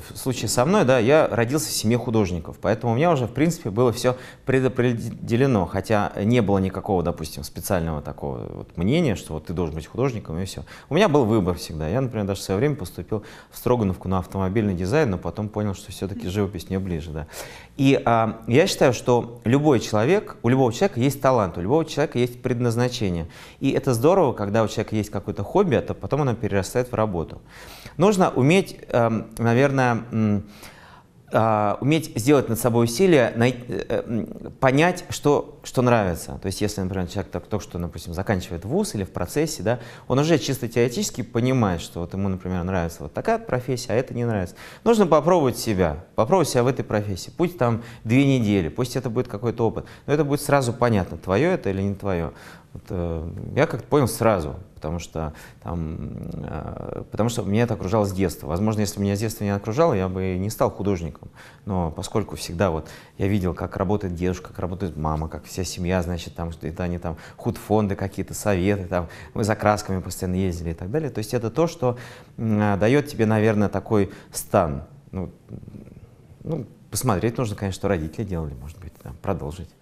в случае со мной, да, я родился в семье художников, поэтому у меня уже, в принципе, было все предопределено, хотя не было никакого, допустим, специального такого вот мнения, что вот ты должен быть художником и все. У меня был выбор всегда. Я, например, даже в свое время поступил в Строгановку на автомобильный дизайн, но потом понял, что все-таки живопись мне ближе, да. И а, я считаю, что любой человек, у любого человека есть талант, у любого человека есть предназначение. И это здорово, когда у человека есть какое-то хобби, а то потом оно перерастает в работу. Нужно уметь, э, наверное, наверное, а, уметь сделать над собой усилия, э, понять, что, что нравится. То есть, если, например, человек так, только что, допустим, заканчивает вуз или в процессе, да, он уже чисто теоретически понимает, что вот ему, например, нравится вот такая профессия, а это не нравится. Нужно попробовать себя, попробовать себя в этой профессии. Пусть там две недели, пусть это будет какой-то опыт, но это будет сразу понятно, твое это или не твое. Вот, э, я как-то понял сразу, потому что, там, э, потому что меня это окружало с детства. Возможно, если бы меня с детства не окружало, я бы не стал художником. Но поскольку всегда вот я видел, как работает дедушка, как работает мама, как вся семья, значит, там, что это они там худфонды какие-то, советы, там, мы за красками постоянно ездили и так далее. То есть это то, что э, дает тебе, наверное, такой стан. Ну, ну, посмотреть нужно, конечно, что родители делали, может быть, там, продолжить.